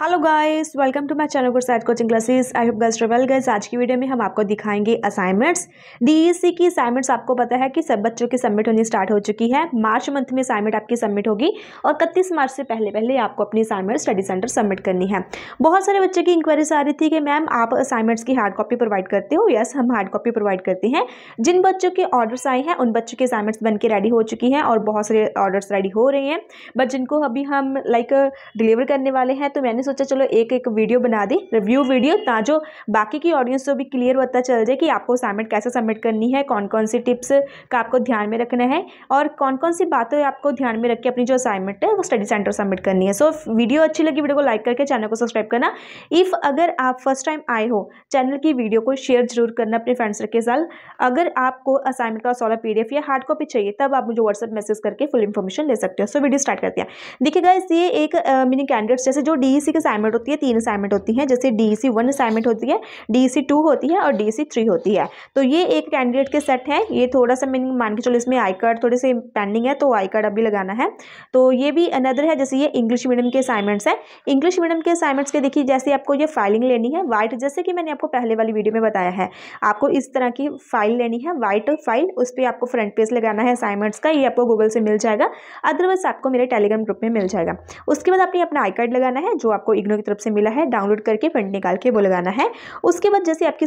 hello guys welcome to my channel side coaching classes I hope girls travel girls आज की video में हम आपको दिखाएंगे असाइनमेंट्स डीईसी e की असाइनमेंट्स आपको पता है कि सब बच्चों की सबमिट होनी स्टार्ट हो चुकी है मार्च मंथ में असाइनमेंट आपकी सबमिट होगी और इकतीस मार्च से पहले पहले आपको अपनी असाइनमेंट स्टडी सेंटर सबमिट करनी है बहुत सारे बच्चों की इंक्वायरीज आ रही थी कि मैम आप असाइनमेंट्स की हार्ड कॉपी प्रोवाइड करते हो यस हम हार्ड कॉपी प्रोवाइड करते हैं जिन बच्चों के ऑर्डर्स आए हैं उन बच्चों के असाइनमेंट्स बन के रेडी हो चुकी हैं और बहुत सारे ऑर्डर्स रेडी हो रहे हैं बट जिनको अभी हम लाइक डिलीवर करने वाले हैं तो मैंने सोचा चलो एक एक वीडियो बना दी रिव्यू वीडियो जो बाकी की ऑडियंस को भी क्लियर होता चल जाए कि आपको सबमिट कैसे सबमिट करनी है कौन कौन सी टिप्स का आपको ध्यान में रखना है और कौन कौन सी बातें आपको ध्यान में रख के अपनी जो असाइनमेंट है वो स्टडी सेंटर सबमिट करनी है सो वीडियो अच्छी लगी वीडियो को लाइक करके चैनल को सब्सक्राइब करना इफ़ अगर आप फर्स्ट टाइम आए हो चैनल की वीडियो को शेयर जरूर करना अपने फ्रेंड्स के साथ अगर आपको असाइनमेंट का सॉलर पीडीएफ या हार्ड कॉपी चाहिए तब आप मुझे व्हाट्सअप मैसेज करके फुल इन्फॉर्मेशन ले सकते हो सो वीडियो स्टार्ट करते हैं देखिएगा ये एक मिनी कैंडिडेट्स जैसे जो डी बेसिक असाइनमेंट होती है तीन असाइनमेंट होती हैं जैसे डी सी वन असाइनमेंट होती है डी सी टू होती है और डी सी थ्री होती है तो ये एक कैंडिडेट के सेट हैं ये थोड़ा सा मैंने मान के चलो इसमें आई कार्ड थोड़े से पेंडिंग है तो आई कार्ड अभी लगाना है तो ये भी अनदर है जैसे ये इंग्लिश मीडियम के असाइनमेंट्स हैं इंग्लिश मीडियम के असाइनमेंट्स के देखिए जैसे आपको ये फाइलिंग लेनी है वाइट जैसे कि मैंने आपको पहले वाली वीडियो में बताया है आपको इस तरह की फाइल लेनी है वाइट फाइल उस पर आपको फ्रंट पेज लगाना है असाइनमेंट्स का ये आपको गूगल से मिल जाएगा अदरवाइज आपको मेरे टेलीग्राम ग्रुप में मिल जाएगा उसके बाद आपने अपना आई कार्ड लगाना है जो आप आपको इग्नो की तरफ से मिला है डाउनलोड करके प्रिंट निकाल के वो लगाना है उसके बाद जैसे आपकी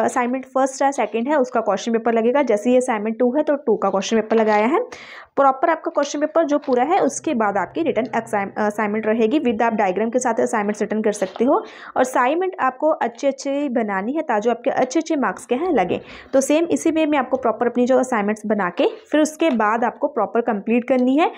असाइनमेंट फर्स्ट है सेकेंड है उसका क्वेश्चन पेपर लगेगा जैसे ये असाइनमेंट टू है तो टू का क्वेश्चन पेपर लगाया है प्रॉपर आपका क्वेश्चन पेपर जो पूरा है उसके बाद आपकी रिटर्न असाइनमेंट रहेगी विद आप डायग्राम के साथ असाइनमेंट्स रिटर्न कर सकते हो और असाइनमेंट आपको अच्छे अच्छे बनानी है ताजो आपके अच्छे अच्छे मार्क्स के हैं लगे तो सेम इसी वे में आपको प्रॉपर अपनी जो असाइनमेंट्स बना के फिर उसके बाद आपको प्रॉपर कंप्लीट करनी है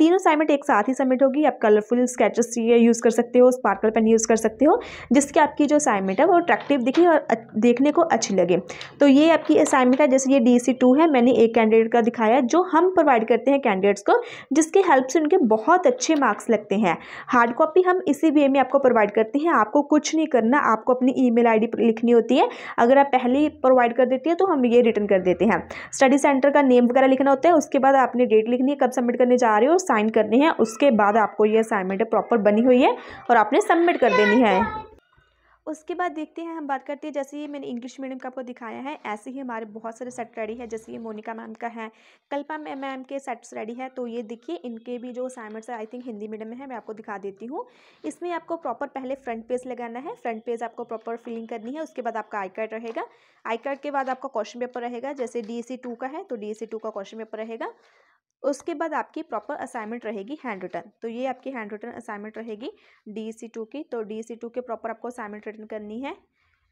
तीनों असाइनमेंट एक साथ ही सबमिट होगी आप कलरफुल स्केचेस यूज़ कर सकते सकते हो स्पार्कल पेन यूज़ कर सकते हो जिसके आपकी जो असाइनमेंट है वो अट्रैक्टिव दिखे और देखने को अच्छी लगे तो ये आपकी असाइनमेंट है जैसे ये डी है मैंने एक कैंडिडेट का दिखाया जो हम प्रोवाइड करते हैं कैंडिडेट्स को जिसके हेल्प से उनके बहुत अच्छे मार्क्स लगते हैं हार्ड कॉपी हम इसी वे में आपको प्रोवाइड करते हैं आपको कुछ नहीं करना आपको अपनी आई डी लिखनी होती है अगर आप पहले ही प्रोवाइड कर देती है तो हम ये रिटर्न कर देते हैं स्टडी सेंटर का नेम वगैरह लिखना होता है उसके बाद आपने डेट लिखनी है कब सबमिट करने जा रहे हो साइन करने हैं उसके बाद आपको ये असाइनमेंट प्रॉपर बनी हुई है और आपने सबमिट कर देनी है उसके बाद देखते हैं हम बात करते हैं जैसे ये मैंने इंग्लिश मीडियम का आपको दिखाया है ऐसे ही हमारे बहुत सारे सेट रेडी है जैसे ये मोनिका मैम का है कल्पा मैम के सेट्स रेडी है तो ये देखिए इनके भी जो असाइनमेंट्स है आई थिंक हिंदी मीडियम में है मैं आपको दिखा देती हूँ इसमें आपको प्रॉपर पहले फ्रंट पेज लगाना है फ्रंट पेज आपको प्रॉपर फिलिंग करनी है उसके बाद आपका आई कार्ड रहेगा आई कार्ड के बाद आपका क्वेश्चन पेपर रहेगा जैसे डी का है तो डी का क्वेश्चन पेपर रहेगा उसके बाद आपकी प्रॉपर असाइनमेंट रहेगी हैंड रिटर्न तो ये आपकी हैंड रिटर्न असाइनमेंट रहेगी डी सी टू की तो डी सी टू के प्रॉपर आपको असाइनमेंट रिटर्न करनी है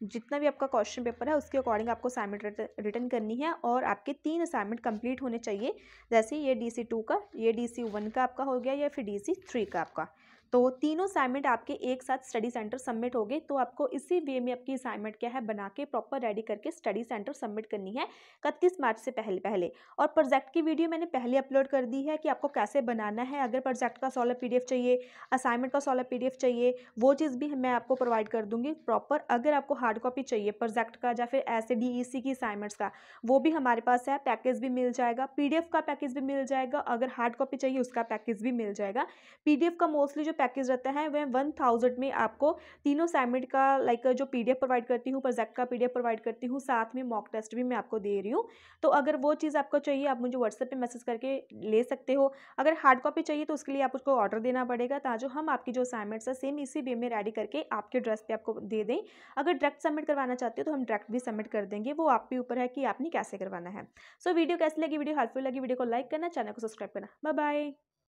जितना भी आपका क्वेश्चन पेपर है उसके अकॉर्डिंग आपको असाइनमेंट रिटर्न करनी है और आपके तीन असाइनमेंट कंप्लीट होने चाहिए जैसे ये डी सी टू का ये डी सी वन का आपका हो गया या फिर डी सी थ्री का आपका तो तीनों असाइनमेंट आपके एक साथ स्टडी सेंटर सबमिट हो गए तो आपको इसी वे में आपकी असाइनमेंट क्या है बना के प्रॉपर रेडी करके स्टडी सेंटर सबमिट करनी है इकतीस मार्च से पहले पहले और प्रोजेक्ट की वीडियो मैंने पहले अपलोड कर दी है कि आपको कैसे बनाना है अगर प्रोजेक्ट का सॉलर पी चाहिए असाइनमेंट का सॉलर पी चाहिए वो चीज़ भी मैं आपको प्रोवाइड कर दूँगी प्रॉपर अगर आपको हार्ड कॉपी चाहिए प्रोजेक्ट का या फिर ऐसे डी e की असाइनमेंट्स का वो भी हमारे पास है पैकेज भी मिल जाएगा पी का पैकेज भी मिल जाएगा अगर हार्ड कॉपी चाहिए उसका पैकेज भी मिल जाएगा पी का मोस्टली जो पैकेज रहता है वह वन थाउजेंड में आपको तीनों सैमिट का लाइक जो पी प्रोवाइड करती हूँ प्रोजेक्ट का पी प्रोवाइड करती हूँ साथ में मॉक टेस्ट भी मैं आपको दे रही हूँ तो अगर वो चीज़ आपको चाहिए आप मुझे व्हाट्सएप पर मैसेज करके ले सकते हो अगर हार्ड कॉपी चाहिए तो उसके लिए आप उसको ऑर्डर देना पड़ेगा ताजो हम आपकी जो असाइनमेंट्स है सेम इसी वे में रेडी करके आपके ड्रेस पर आपको दे दें अगर डायरेक्ट सबमिट करवाना चाहते हो तो हम डायरेक्ट भी सबमिट कर देंगे वो आपके ऊपर है कि आपने कैसे करवाना है सो वीडियो कैसी लगी वीडियो हेल्पफुल लगी वीडियो को लाइक करना चैनल को सब्सक्राइब करना बाय बाय